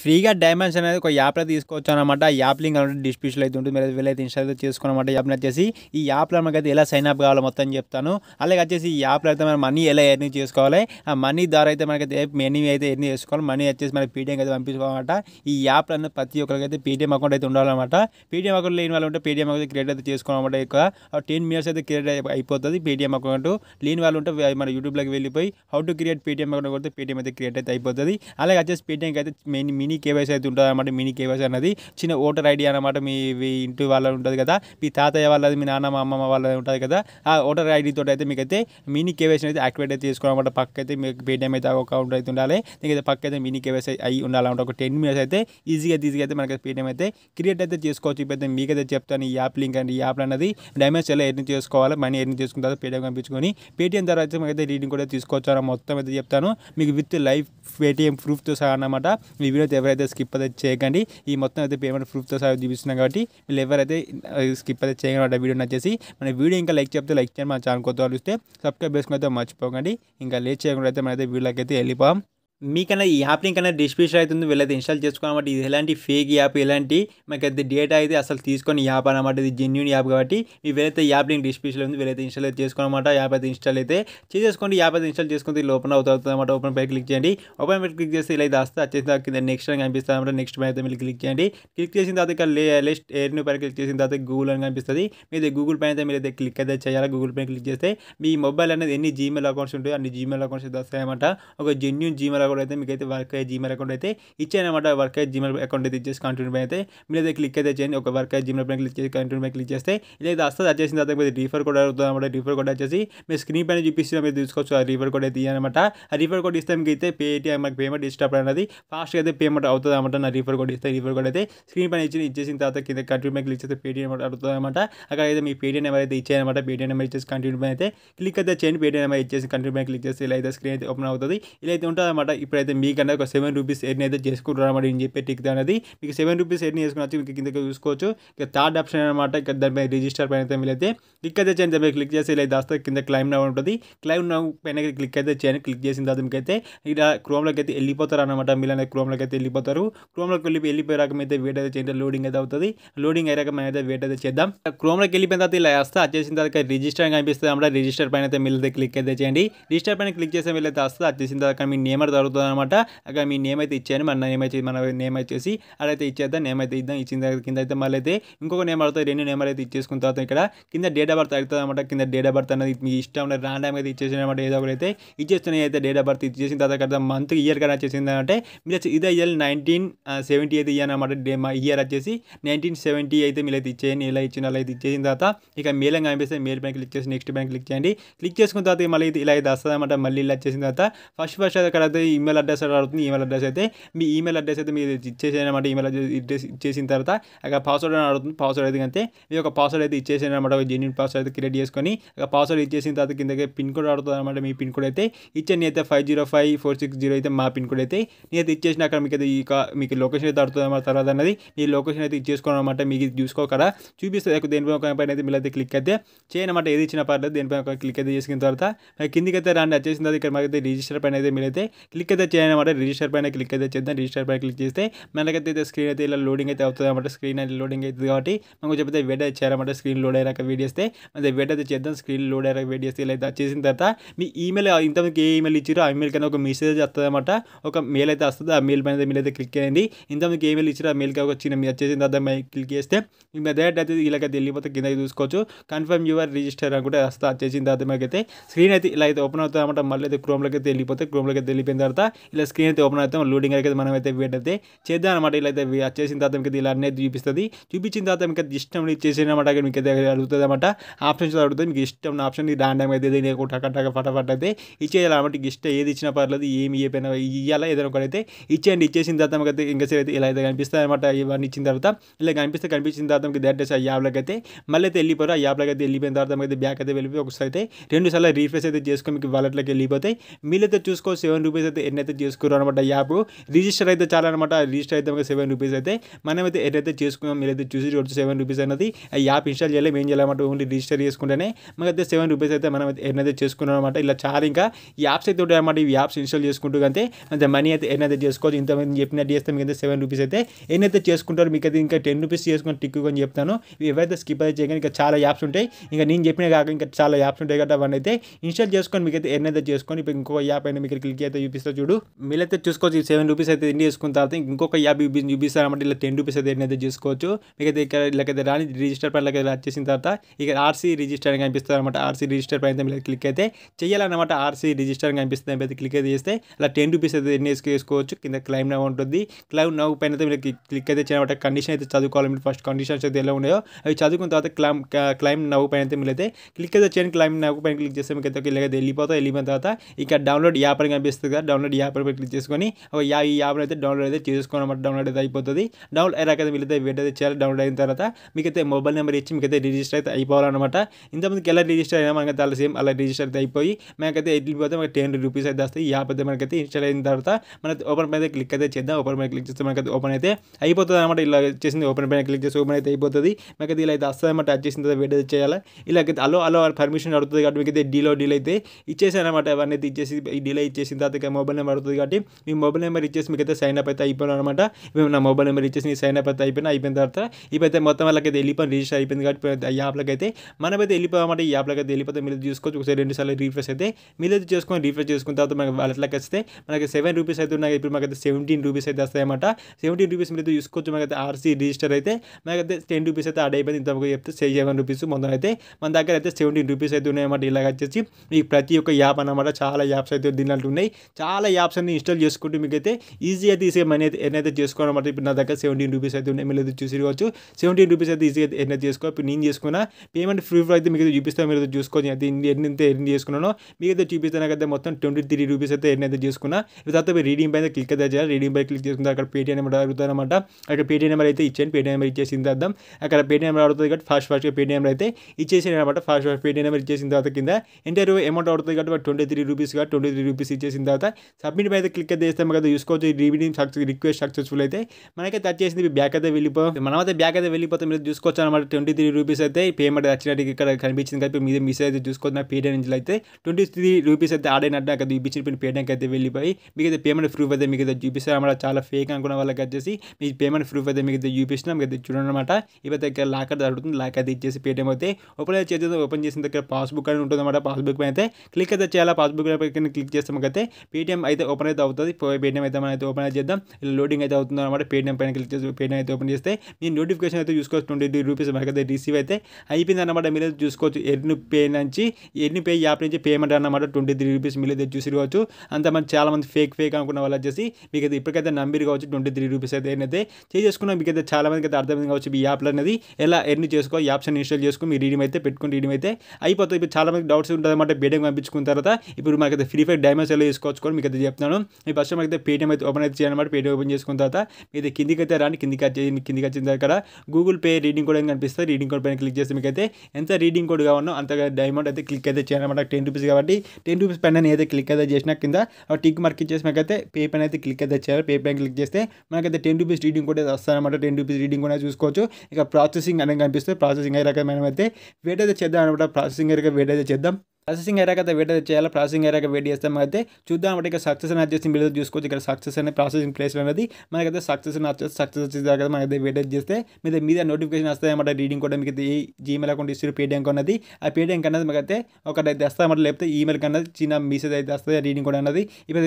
ఫ్రీగా డైమండ్స్ అనేది ఒక యాప్లో తీసుకోవచ్చు అనమాట ఆ యాప్ లింక్ అనమాట డిస్ప్యూషన్ అయితే ఉంటుంది మీరు వీలైతే ఇన్స్టాల్ అనమాట యాప్ని వచ్చేసి ఈ యాప్లో మనకైతే ఎలా సైన్ అప్ కావాలో మొత్తం చెప్తాను అలాగే వచ్చేసి ఈ యాప్లో అయితే మనం మనీ ఎలా ఎర్నింగ్ చేసుకోవాలి ఆ మనీ ద్వారా అయితే మనకైతే మెనీ అయితే ఎర్నింగ్ చేసుకోవాలి మనీ వచ్చేసి మనకి పీటీఎం అయితే పంపించుకోవాలన్నమాట ఈ యాప్లో ప్రతి ఒక్కరికి అయితే పీటీఎం అకౌంట్ అయితే ఉండాలన్నమాట పీటీఎం అకౌంట్ లేని వాళ్ళు ఉంటే పీటీఎం అకౌంట్ క్రియేట్ అయితే చేసుకోవాలన్నమాట ఎక్కువ టెన్ మినిట్స్ అయితే క్రియేట్ అయిపోతుంది పీటీఎం అకౌంట్ లేని వాళ్ళు ఉంటే మన యూట్యూబ్లోకి వెళ్ళిపోయి how to create Paytm account కొడితే పీటీఎం అయితే క్రియేట్ అయితే అయిపోతుంది అలాగే వచ్చేసి పేటీఎంకి అయితే మెయిన్ మినీ కేవైసీ అయితే ఉంటుంది అనమాట మినీ కేవైసీ అనేది చిన్న ఓటర్ ఐడి అనమాట మీ ఇంటి వాళ్ళ ఉంటుంది కదా మీ తాతయ్య వాళ్ళది మీ నాన్నమ్మ అమ్మమ్మ వాళ్ళది ఉంటుంది కదా ఆ ఓటర్ ఐడి తోటి అయితే మీకైతే మినీ కేవైసీ అయితే యాక్టివేట్ అయితే చేసుకోవాలన్నమాట పక్క అయితే మీకు పేటిఎం అయితే అకౌంట్ అయితే ఉండాలి మీకైతే పక్క అయితే మినీ కేవైసీ అయి ఉండాలన్నమాట ఒక టెన్ మినిట్స్ అయితే ఈజీగా ఈజీగా అయితే మనకి పేటిఎం అయితే క్రియేట్ అయితే చేసుకోవచ్చు ఇప్పుడైతే మీకైతే చెప్తాను ఈ యాప్ లింక్ అండి ఈ యాప్ అనేది డైమండ్స్ ఎలా ఎర్నింగ్ చేసుకోవాలి మనీ ఎర్నింగ్ చేసుకున్న తర్వాత పేటిఎం పంపించుకొని పేటిఎం తర్వాత మనకైతే రీడింగ్ కూడా తీసుకోవచ్చు మొత్తం అయితే చెప్తాను మీకు విత్ లైవ్ పేటిఎం ప్రూఫ్తో సహా అన్నమాట ఈ వీడియో అయితే ఎవరైతే స్కిప్ అయితే చేయకండి ఈ మొత్తం అయితే పేమెంట్ ప్రూఫ్తో సహా చూపిస్తున్నాం కాబట్టి వీళ్ళు ఎవరైతే స్కిప్ అయితే చేయగలరు వీడియో నచ్చేసి మన వీడియో ఇంకా లైక్ చెప్తే లైక్ చేయండి మన ఛానల్ కొత్త వాళ్ళు ఇస్తే సబ్స్క్రైబ్ చేసుకుని అయితే మర్చిపోకండి ఇంకా లేట్ చేయకుండా అయితే మనం వీడియోకి అయితే వెళ్ళిపోం మీకన్నా ఈ యాప్ని కన్నా అయితే ఉంది వీళ్ళైతే ఇన్స్టాల్ చేసుకోవాలన్నమాట ఇది ఎలాంటి ఫేక్ యాప్ ఎలాంటి అయితే డేటా అయితే అసలు తీసుకొని యాప్ అనమాట ఇది జెన్యున్ యాప్ కాబట్టి మీ వీలైతే యాప్ లింక్ డిస్ప్యూచర్ ఉంది వీలైతే ఇన్స్టాల్ అయితే చేసుకోవాలన్నమాట యాప్ అయితే ఇన్స్టాల్ అయితే చేసేసుకోండి యాప్ అయితే ఇన్స్టాల్ చేసుకుంటే ఇది ఓపెన్ అవుతుంది అనమాట ఓపెన్ పై క్లిక్ చేయండి ఓపెన్ పై క్లిక్ చేస్తే ఇలా ఇది వస్తే వచ్చేసిన కింద నెక్స్ట్ అని కనిపిస్తుంది అనమాట నెక్స్ట్ పై అయితే మీరు క్లిక్ చేయండి క్లిక్ చేసిన తర్వాత ఇక్కడ లేస్ట్ ఎయిర్ని పైన క్లిక్ చేసిన తర్వాత గూగుల్ అని కనిపిస్తుంది మీరు గూగుల్ పై అయితే మీరు అయితే క్లిక్ అయితే చేయాలి గూగుల్ పై క్లిక్ చేస్తే మీ మొబైల్ అనేది ఎన్ని జీమెయిల్ అకౌంట్స్ ఉంటాయి అన్ని జీమెయిల్ అకౌంట్స్ అయితే వస్తాయన్నమాట ఒక జెన్యున్ జీమెయిల్ ఇలా ఏదైతే మీకైతే వర్కే Gmail అకౌంట్ అయితే ఇచ్చేన అన్నమాట వర్కే Gmail అకౌంట్ అయితే ఇచ్చేస్ కంటిన్యూ బటన్ అయితే మీరైతే క్లిక్ చేయండి ఒక వర్కే Gmail అప్లికేషన్ క్లిక్ చేసి కంటిన్యూ బటన్ క్లిక్ చేస్తే ఇలా ఏదైతే అస్టర్ అచేసిన తర్వాత మీకు రిఫర్ కోడ్ వరుతది మన రిఫర్ కోడ్ వచ్చేసి మీ స్క్రీన్ పైన చూపిస్తది మీరు తీసుకోవచ్చు ఆ రిఫర్ కోడ్ ఏది అన్నమాట ఆ రిఫర్ కోడ్ ఇస్తాం కైతే Paytmకి పేమెంట్ డిస్టర్బ్ అన్నది ఫాస్ట్ గా పేమెంట్ అవుతది అన్నమాట నా రిఫర్ కోడ్ ఇస్తా రిఫర్ కోడ్ అయితే స్క్రీన్ పైన ఇచ్చేసిన తర్వాత కింద కంటిన్యూ బటన్ క్లిక్ చేస్తే పేమెంట్ అవుతది అన్నమాట అక్కడైతే మీ పేమెంట్ ఎవరైతే ఇచ్చేన అన్నమాట పేమెంట్ ఇచ్చేస్ కంటిన్యూ బటన్ అయితే క్లిక్ అయితే చేయండి పేమెంట్ ఇచ్చేస్ కంటిన్యూ బటన్ క్లిక్ చేస్తే ఇలా ఏదైతే స్క్రీన్ అయితే ఇప్పుడు అయితే మీకు అనేది ₹7 అనేది చేసుకోవడమని చెప్పే టిక్దా అనేది మీకు ₹7 అనేది చేసుకోవచ్చు మీకు కిందకు చేసుకోవచ్చు ఇక థర్డ్ ఆప్షన్ అన్నమాట ఇక్కడ దర్బయ రిజిస్టర్ పైనేతే మిలేతే दिक्कत అయితే చెయ్యండి క్లిక్ చేస్తే ఇలా దాస్తా కింద క్లైమ్ నౌ ఉంటది క్లైమ్ నౌ పైనే క్లిక్ చేద్దాం చెయ్యండి క్లిక్ చేసిన దాది మీకు అయితే ఇద క్రోమ్ లోకైతే ఎల్లిపోతారన్నమాట మిల అనేది క్రోమ్ లోకైతే ఎల్లిపోతారు క్రోమ్ లోకి ఎల్లిపోయినక మీతే వీడియో అయితే లోడింగ్ ఏద అవుతది లోడింగ్ అయ్యేకమైనాదై వేట అయితే చేద్దాం క్రోమ్ లోకి వెళ్ళిన దాది ఇలా అస్తా చేసిన దాక రిజిస్టర్ కనిపిస్తది అంర రిజిస్టర్ పైనేతే మిలేతే క్లిక్ చేద్దాం రిజిస్టర్ పైనే క్లిక్ చేస్తే ఇలా దాస్తా అతీసిన దాక మీ నేమర్ దా జరుగుతుంది అనమాట అక్కడ మీ నేమ్ అయితే ఇచ్చాను మన నేమ్ అయితే మన నేమ్ వచ్చేసి అదైతే ఇచ్చేద్దాం నేమ్ అయితే ఇద్దాం ఇచ్చిన తర్వాత కింద అయితే మళ్ళీ అయితే ఇంకొక నేమ్ అడుగుతాయి రెండు నేమ్ అయితే ఇచ్చేసుకున్న తర్వాత ఇక్కడ కింద డేట్ ఆఫ్ బర్త్ అవుతుంది అనమాట కింద డేట్ ఆఫ్ బర్త్ అనేది మీ ఇష్టం రాండమ్ అయితే ఇచ్చేసిన అనమాట ఏదో ఒకటి అయితే ఇచ్చేస్తున్నాయి అయితే డేట్ ఆఫ్ బర్త్ ఇచ్చేసిన తర్వాత మంత్ ఇయర్ కానీ వచ్చేసింది అంటే మీరు ఇదే ఇయర్ నైన్టీన్ సెవెంటీ అయితే ఇయర్ అనమాట డే మా ఇయర్ వచ్చేసి నైన్టీన్ సెవెంటీ అయితే మీరు అయితే ఇచ్చేయండి ఇలా ఇచ్చిన అలా అయితే ఇచ్చేసిన తర్వాత ఇక మేలం కనిపిస్తే మేల్ బ్యాంక్ క్లిక్ చేసి నెక్స్ట్ బ్యాంక్ క్లిక్ చేయండి క్లిక్ చేసుకున్న తర్వాత మళ్ళీ ఇలా అయితే వస్తుంది అనమాట మళ్ళీ ఇలా వచ్చేసిన తర్వాత ఫస్ట్ ఫస్ట్ అక్కడ ఈమెయిల్ అడ్రస్ అడుగుతుంది ఈమెయిల్ అడ్రస్ అయితే మీ ఈమెయిల్ అడ్రస్ అయితే మీరు ఇచ్చేసేయనమాట ఈమెయిల్ అడ్రస్ ఇచ్చేసిన తర్వాత అక్కడ పాస్వర్డ్ అని అడుగుతుంది పాస్వర్డ్ అయితే అంతే మీ యొక్క పాస్వర్డ్ అయితే ఇచ్చేసేయనమాట జెన్యున్ పాస్వర్డ్ అయితే క్రియేట్ చేసుకొని పాస్వర్డ్ ఇచ్చేసిన తర్వాత కిందకి పిన్ కోడ్ అడుగుతుంది అనమాట మీ పిన్ కోడ్ అయితే ఇచ్చాను అయితే five zero five four six zero అయితే మా పిన్ కోడ్ అయితే నేనైతే ఇచ్చేసిన అక్కడ మీకు ఈ మీకు లొకేషన్ అయితే అడుగుతుంది అనమాట తర్వాత అన్నది మీ లొకేషన్ అయితే ఇచ్చేసుకోవడం అనమాట మీకు కదా చూపిస్తుంది దేనిపై ఒక పైన అయితే మీరు అయితే క్లిక్ అయితే చేయనమాట ఏది ఇచ్చిన పర్లేదు దేనిపై ఒక క్లిక్ అయితే చేసిన తర్వాత కిందికి అయితే రాండి వచ్చేసిన తర్వాత ఇక్కడ మాకైతే రిజిస్టర్ పైన అయితే మీరైతే క్లిక్ కద చేయమంటే రిజిస్టర్ పైనే క్లిక్ చేద్దాం రిజిస్టర్ పై క్లిక్ చేస్తే నెలకతే స్క్రీన్ అయితే ఇలా లోడింగ్ అయితే అవుతది అన్నమాట స్క్రీన్ అనేది లోడింగ్ అయిదు కాబట్టి నాకు జబితే వెడత చేరమంటే స్క్రీన్ లోడ్ అయ్యరకు వేడియస్తే అంటే వెడత చేద్దాం స్క్రీన్ లోడ్ అయ్యరకు వేడియస్తే ఇలా చేసినతత ఈమెయిల్ ఇంతకు ఏ ఈమెయిల్ ఇచ్చిరో ఈమెయిల్ కన ఒక మెసేజ్ వస్తది అన్నమాట ఒక మెయిల్ అయితే వస్తది ఆ మెయిల్ పైనే మెయిల్ అయితే క్లిక్ చేయండి ఇంతకు ఏ ఈమెయిల్ ఇచ్చిరో మెయిల్ క ఒక చిన్న మి వచ్చేసినతత నేను క్లిక్ చేస్తే వినద అయితే ఇలా కదిల్లిపోత గిన చూసుకోవచ్చు కన్ఫర్మ్ యువర్ రిజిస్టర్ అంట వస్తా చేసినతత స్క్రీన్ అయితే ఇలా ఓపెన్ అవుతది అన్నమాట మళ్ళీ క్రోమ్ లోకి తెలియపోతే క్రోమ్ లోకి తెలియపి ఇలా స్క్రీన్ తెబొన అయితే లోడింగ్ గడుత మనమైతే వీడతే చేద్దా అన్నమాట ఇలా అయితే వచ్చేసిన తర్వాత ఇలానే చూపిస్తది చూపించిన తర్వాత ఇష్టమొని చేసేన అన్నమాట మీకు అరుతది అన్నమాట ఆప్షన్ చూడు అరుతది మీకు ఇష్టమైన ఆప్షన్ ని రాండమ్ గా తీని కొడకడట పటపటదే ఇచ్చేలామటి gist ఏది ఇచ్చినా పర్లేదు ఏమే ఇయపెన ఇయలా ఏదో ఒకటి ఇచ్చేండి ఇచ్చేసిన తర్వాత ఇంకాసేపు ఇలా అయితే కనిపిస్తది అన్నమాట ఇవన్నీ ఇచ్చిన తర్వాత ఇలా కనిపిస్తే కనిపించిన తర్వాత దశ యాప్లకతే మళ్ళీ తెల్లిపోరా యాప్లకతే ఎల్లిపోయిన తర్వాత మనకది బ్యాక్ అయితే వెళ్ళి ఒకసారి అయితే రెండు సార్లు రిఫ్రెష్ అయితే చేసుకో మీకు వాలెట్ లకే లిపోతే మీలతే చూసుకోవ 7 రూపాయే అయితే ఎన్నైతే చేసుకున్నారు అనమాట యాప్ రిజిస్టర్ అయితే చాలా అనమాట రిజిస్టర్ అయితే ఒక సెవెన్ రూపీస్ అయితే మనమైతే ఎన్నైతే చేసుకున్నాం మీరైతే చూసి చూడొచ్చు సెవెన్ రూపీస్ అనేది ఆ యాప్ ఇన్స్టాల్ చేయలేము ఏం చేయాలన్నమాట ఓన్లీ రిజిస్టర్ చేసుకుంటేనే మనకైతే సెవెన్ రూపీస్ అయితే మనం అయితే ఎన్నైతే చేసుకున్నాం అనమాట ఇలా చాలా ఇంకా యాప్స్ అయితే ఉంటాయి అనమాట ఈ యాప్స్ ఇన్స్టాల్ చేసుకుంటూ అంటే మనీ అయితే ఎన్నైతే చేసుకోవచ్చు ఇంతమంది చెప్పినట్టు చేస్తే మీకు అయితే సెవెన్ రూపీస్ అయితే ఎన్నైతే చేసుకుంటారు మీకు అయితే ఇంకా టెన్ రూపీస్ చేసుకుని టిక్ అని చెప్తాను ఎవరైతే స్కిప్ అయితే చేయగానే ఇంకా చాలా యాప్స్ ఉంటాయి ఇంకా నేను చెప్పిన కాక ఇంకా చాలా యాప్స్ ఉంటాయి కదా అవన్నీ అయితే ఇన్స్టాల్ చేసుకొని మీకు అయితే ఎన్నైతే చేసుకొని ఇప్పుడు ఇంకో యాప్ అయినా మీకు క్లిక్ అయితే చూపిస్తారు జుడు మిలేతే చూసుకోవచ్చు 7 రూపాయస్ అయితే ఇండి చేసుకోవిన తర్వాత ఇంకొక 50% యూబీస్ అన్నమాట లేదా 10 రూపాయస్ అయితే ఇండి చేసుకోవచ్చు మిగైతే ఇక్క ఇక్క రాని రిజిస్టర్ పేపర్ లక చేసిన తర్వాత ఇక్కడ ఆర్సీ రిజిస్టర్ అయిన అనిపిస్తారన్నమాట ఆర్సీ రిజిస్టర్ పేపర్ మీద క్లిక్ అయితే చేయాలన్నమాట ఆర్సీ రిజిస్టర్ అయిన అనిపిస్తే మీద క్లిక్ చేస్తే అలా 10 రూపాయస్ అయితే ఇండిస్ కే చేసుకోవచ్చు కింద క్లైమ్ నౌ ఉంటుంది క్లైమ్ నౌ పైనేది క్లిక్ అయితే చేయాలన్నమాట కండిషన్ అయితే చదువుకోవాలి ఫస్ట్ కండిషన్స్ అయితే ఎలా ఉన్నాయి అవి చదువున తర్వాత క్లైమ్ క్లైమ్ నౌ పైనేది మిలేతే క్లిక్ చేస్తే చేయ క్లైమ్ నౌ పైనే క్లిక్ చేస్తే మిగైతే ఇక్కడ దేలీపోతది ఎలిమెంట్ aata ఇక్కడ డౌన్లోడ్ యాపర్ గనిపిస్తదిగా అండి యాప్ పై క్లిక్ చేసుకొని అయి ఈ యాప్ అయితే డౌన్లోడ్ అయితే చేసుకో అన్నమాట డౌన్లోడ్ అయిపోతది డౌన్ అయిరాకద మిలితే వెయిట్ చేయాలి డౌన్ లోడ్ అయిన తర్వాత మిగైతే మొబైల్ నంబర్ ఇచ్చి మిగైతే రిజిస్టర్ అయితే అయిపోవాలి అన్నమాట ఇంతమంది గల్ల రిజిస్టర్ అయినా మనం అలా సేమ్ అలా రిజిస్టర్ అయితే అయిపోయి నాకు 800 పోతే నాకు 10 రూపాయలు అయిస్తది యాప్ పదే మనం కతే ఇన్‌స్టాల్ ఇన్ దర్త అంటే ఓపెన్ బటన్ క్లిక్ కతే చేద్దా ఓపెన్ బటన్ క్లిక్ చేస్తే మనక ఓపెన్ అయితే అయిపోతది అన్నమాట ఇలా చేసి ఓపెన్ బటన్ క్లిక్ చేస్తే ఓపెన్ అయితే అయిపోతది నాకు ఇలా అయితే అస్సమ టచ్ చేసినద వెడ చేయాలి ఇలా కది అలో అలో అర్ పర్మిషన్ అడుగుతది అప్పుడు మనక డిలో డీల్ అయితే ఇచ్చేస అన్నమాట ఎవర్న ఇచ్చేసి ఈ డీ మనరు దిగా టీ మొబైల్ నంబర్ ఇచ్చేసి మిగైతే సైన్ అప్ అయితే అయిపోయిన అన్నమాట మనం మొబైల్ నంబర్ ఇచ్చేసి సైన్ అప్ అయితే అయిపోయినా అయిపోయిన తర్వాత ఈ పేతే మొత్తం అలకైతే ఎల్లిపోయి రిజిస్టర్ అయిపోయింది గాడి అ యాప్లకైతే మనబైతే ఎల్లిపోయామంటే యాప్లకైతే ఎల్లిపోతే మిలేది యూస్ చేసుకోవచ్చు ఒకసారి రెండిసాల రీఫ్రెష్ అయితే మిలేది చేసుకోవాలి రీఫ్రెష్ చేసుకున్న తర్వాత మన అలకైతే వస్తే మనకి 7 రూపాయలు అయితే ఉన్నా ఇప్పుడు మనకైతే 17 రూపాయలు అయితేస్తాయ అన్నమాట 17 రూపాయలు మిలేది యూస్ చేసుకోవచ్చు మనకైతే ఆర్సి రిజిస్టర్ అయితే మనకైతే 10 రూపాయలు అయితే ఆడి అయిపోయింది ఇంత మొగైతే 71 రూపాయలు మొత్తం అయితే మన దగ్గర అయితే 17 రూపాయలు అయితే ఉన్నాయ అన్నమాట ఇలా వచ్చేసి ఈ ప్రతి ఒక్క యాప్ అన్నమాట చాలా యాప్స్ అయితే ఇన్నంటున్నే చ లే యాప్ సేని ఇన్స్టాల్ చేసుకోండి మిగైతే ఈజీ అయితే ఇసేమేనే ఎనేబుల్ చేసుకోనమాట ఇన్నా దగ్గర 17 రూపాయలు అయితే ఉన్నమేలేదు చూసిరచ్చు 17 రూపాయలు అయితే ఈజీ అయితే ఎనేబుల్ చేసుకో అప్పుడు మీరు చేసుకోన పేమెంట్ ఫ్రీ అయితే మిగైతే చూపిస్తామే మీరు చూసుకోవాలి అయితే ఇన్ని ఎనేబుల్ చేసుకోన మిగైతే చూపిస్తానకతే మొత్తం 23 రూపాయలు అయితే ఎనేబుల్ చేసుకోన తర్వాత మీరు రీడిం బాయ్ క్లిక్ అయితే జరగాలి రీడిం బాయ్ క్లిక్ చేసుకున్న తర్వాత పేటీ నెంబర్ వరుత అన్నమాట అక్కడ పేటీ నెంబర్ అయితే ఇచ్చేయండి పేటీ నెంబర్ ఇచ్చేసిన తర్వాత అక్కడ పేటీ నెంబర్ వరుతది కట్ ఫాస్ట్ ఫాస్ట్ పేటీ నెంబర్ అయితే ఇచ్చేసేన అన్నమాట ఫాస్ట్ ఫాస్ట్ పేటీ నెంబర్ ఇచ్చేసిన తర్వాత కింద ఎంటర్ అమౌంట్ వరుతది కట్ 23 రూపాయలు గా 23 రూపాయలు ఇచ్చేసిన తర్వాత సబ్మిట్ బటన్ క్లిక్ చేస్తే మనకు యూస్ కొచ్చు ఈ రివీనింగ్ సక్సెస్ రిక్వెస్ట్ సక్సెస్ఫుల్ అయితే మనకి వచ్చేది బ్యాక్ అవతే వెళ్ళిపో మనమతే బ్యాక్ అవతే వెళ్ళిపోతే మీరు చూసుకోవచ్చు అన్నమాట 23 రూపీస్ అయితే ఈ పేమెంట్ అక్టివిటీ ఇక్కడ కనిపిస్తుంది కదా మీది మిస్ అయితే చూసుకోవొచ్చు నా పేడ్ రింజ్ అయితే 23 రూపీస్ అయితే ఆడిన అడకది బిచిరిపోయి పేడ్ంకైతే వెళ్ళిపోయి మీకైతే పేమెంట్ ప్రూఫ్ అయితే మీకైతే చూపిస్తాం అన్నమాట చాలా ఫేక్ అనుకునే వాళ్ళకి వచ్చేసి మీ పేమెంట్ ప్రూఫ్ అయితే మీకైతే యూపిష్న మీకైతే చూడొన అన్నమాట ఇబత ఇక్కడ లాకర్ దారుతుంది లాక అయితే ఇచ్చే పేడ్ం అయితే ఓపెన్ చేస్తుంద ఓపెన్ చేసిన దొక్క పాస్ బుక్ అన్న ఉంటది మన పాస్ బుక్ పేతే క్లిక్ చేస్తే చాలా పాస్ బుక్ ఎక్కడ క్లిక్ చేస్తే మనకైతే పే ఐతే ఓపెన్ అయితే అవుతది పే Paytm అయితే మన అయితే ఓపెన్ చేద్దాం ఇట్లా లోడింగ్ అయితే అవుతందన్నమాట Paytm పైన క్లిక్ చేస్తే పేనే అయితే ఓపెన్ చేస్తే మీ నోటిఫికేషన్ అయితే చూసుకోవచ్చు 23 రూపాయలు మీకు అయితే రిసీవ్ అయితే అయిపోయిందన్నమాట మీరు చూసుకోవచ్చు ఎర్ని పే నుంచి ఎర్ని పే యాప్ నుంచి పేమెంట్ అన్నమాట 23 రూపాయలు మీకు అయితే చూసి చూడొచ్చు అంతమంది చాలా మంది ఫేక్ వే అనుకునే వాళ్ళ వచ్చేసి మీకు ఇప్పుకైతే నంబర్ గావచ్చు 23 రూపాయలు అయితే అనేది చే చేసుకున్నా మీకు అయితే చాలా మందికి అర్థం అవుతది ఈ యాప్ల అనేది ఎలా ఎర్ని చేసుకో యాప్షన్ ఇన్‌స్టాల్ చేసుకో మీ రీడీమ్ అయితే పెట్టుకోండి రీడీమ్ అయితే అయిపోతది చాలా మంది డౌట్స్ ఉంటదన్నమాట బిడింగ్ పంపించుకున్న తర్వాత ఇప్పుడు మీకు అయితే ఫ్రీ ఫైర్ డైమండ్స్ ఎలా స్కాచ్ మీకు అయితే చెప్తున్నాను ఈ ఫస్ట్ అయితే పేటీఎం అయితే ఓపెన్ అయితే చేయాలన్నమాట పేటీఎం ఓపెన్ చేసుకున్న తర్వాత మీద కిందికి అయితే రాని కిందికి కిందికి వచ్చిన తర్వాత గూగుల్ పే రీడింగ్ కూడా కనిపిస్తుంది రీడింగ్ కోడ్ పైన క్లిక్ చేస్తే మీకు అయితే ఎంత రీడింగ్ కోడ్ కావాలో అంత డైమండ్ అయితే క్లిక్ అయితే చేయాలన్నమాట టెన్ రూపీస్ కాబట్టి టెన్ రూపీస్ పైన అయితే క్లిక్ అయితే చేసిన కింద టిక్ మార్క్ ఇచ్చేసి అయితే పే పైన అయితే క్లిక్ అయితే చేయాలి పే పైన క్లిక్ చేస్తే మనకైతే టెన్ రూపీస్ రీడింగ్ కూడా అయితే టెన్ రూపీస్ రీడింగ్ కూడా చూసుకోవచ్చు ఇక ప్రాసెసింగ్ అనేది కనిపిస్తుంది ప్రాసెసింగ్ అయ్యే రకమైన అయితే వెయిట్ అయితే చేద్దాం అనమాట ప్రాసెసింగ్ అయ్యే వెయిట్ అయితే చేద్దాం ప్రాసెసింగ్ అయ్యాక వెయిట్ అయితే చేయాలి ప్రాసెసింగ్ అయ్యాక వెయిట్ మనం అయితే చూద్దాం అంటే ఇక్కడ సక్సెస్ అనేది వచ్చేసి మీరు చూసుకోవచ్చు ఇక్కడ సక్సెస్ అనే ప్రాసెసింగ్ ప్లేస్ అనేది మనకైతే సక్సెస్ అని వచ్చేసి సక్సెస్ వచ్చిన తర్వాత అయితే వెయిట్ చేస్తే మీద మీద నోటిఫికేషన్ వస్తాయన్నమాట రీడింగ్ కూడా మీకు ఈ జీమెయిల్ అకౌంట్ ఇస్తారు పేటీఎం అన్నది ఆ పేటీఎం కన్నది అయితే ఒకటైతే అన్నమాట లేకపోతే ఈమెయిల్ కన్నది చిన్న మెసేజ్ అయితే వస్తుంది రీడింగ్ కూడా అన్నది ఇప్పుడు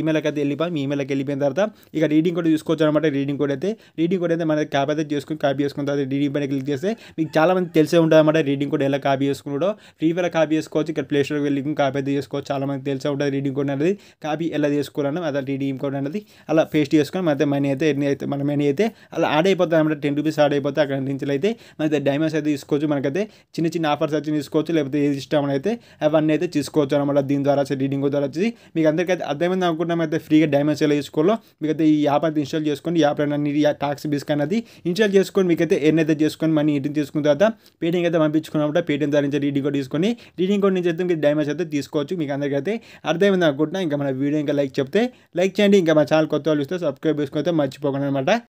ఈమెయిల్కి అయితే వెళ్ళిపోయి మీ ఈమెయిల్కి వెళ్ళిపోయిన తర్వాత ఇక రీడింగ్ కూడా చూసుకోవచ్చు అనమాట రీడింగ్ కూడా అయితే రీడింగ్ కూడా అయితే మనకి కాపీ అయితే చేసుకుని కాపీ చేసుకున్న తర్వాత రీడింగ్ పైన క్లిక్ చేస్తే మీకు చాలా మంది తెలిసే ఉంటుంది అన్నమాట రీడింగ్ కూడా ఎలా కాపీ చేసుకున్నాడో ఫ్రీ ఫైర్ కాపీ చేసుకోవచ్చు చేసుకోవచ్చు ఇక్కడ ప్లే స్టోర్కి వెళ్ళి కాపీ చేసుకోవచ్చు చాలామంది తెలిసే ఉంటుంది రీడింగ్ కోడ్ అనేది కాపీ ఎలా చేసుకోవాలని అదే రీడింగ్ కోడ్ అనేది అలా పేస్ట్ చేసుకొని మన మనీ అయితే ఎన్ని అయితే మన మనీ అయితే అలా యాడ్ అయిపోతుంది అనమాట టెన్ రూపీస్ యాడ్ అయిపోతే అక్కడ నుంచి అయితే మనైతే డైమండ్స్ అయితే తీసుకోవచ్చు మనకైతే చిన్న చిన్న ఆఫర్స్ వచ్చి తీసుకోవచ్చు లేకపోతే ఏది ఇష్టం అయితే అవన్నీ అయితే తీసుకోవచ్చు అనమాట దీని ద్వారా రీడింగ్ ద్వారా వచ్చి మీకు అందరికైతే అర్థమైంది అనుకున్నాం అయితే ఫ్రీగా డైమండ్స్ ఎలా తీసుకోవాలో మీకైతే ఈ యాప్ అయితే ఇన్స్టాల్ చేసుకోండి యాప్ అన్ని టాక్స్ బిస్క్ అనేది ఇన్స్టాల్ చేసుకొని మీకైతే ఎన్నైతే చేసుకొని మనీ ఇంటిని తీసుకున్న తర్వాత పేటిఎం అయితే పంపించుకున్నప్పుడు పేటిఎం ద్వారా నుంచి రీడింగ్ కోడ్ తీసుకొని రీడింగ్ ఇంకోటి నుంచి చెప్తాను డ్యామేజ్ అయితే తీసుకోవచ్చు మీకు అందరికైతే అర్థమైంది అనుకుంటున్నా ఇంకా మన వీడియో ఇంకా లైక్ చెప్తే లైక్ చేయండి ఇంకా మా ఛానల్ కొత్త వాళ్ళు ఇస్తే సబ్స్క్రైబ్ చేసుకుంటే మర్చిపోకండి అనమాట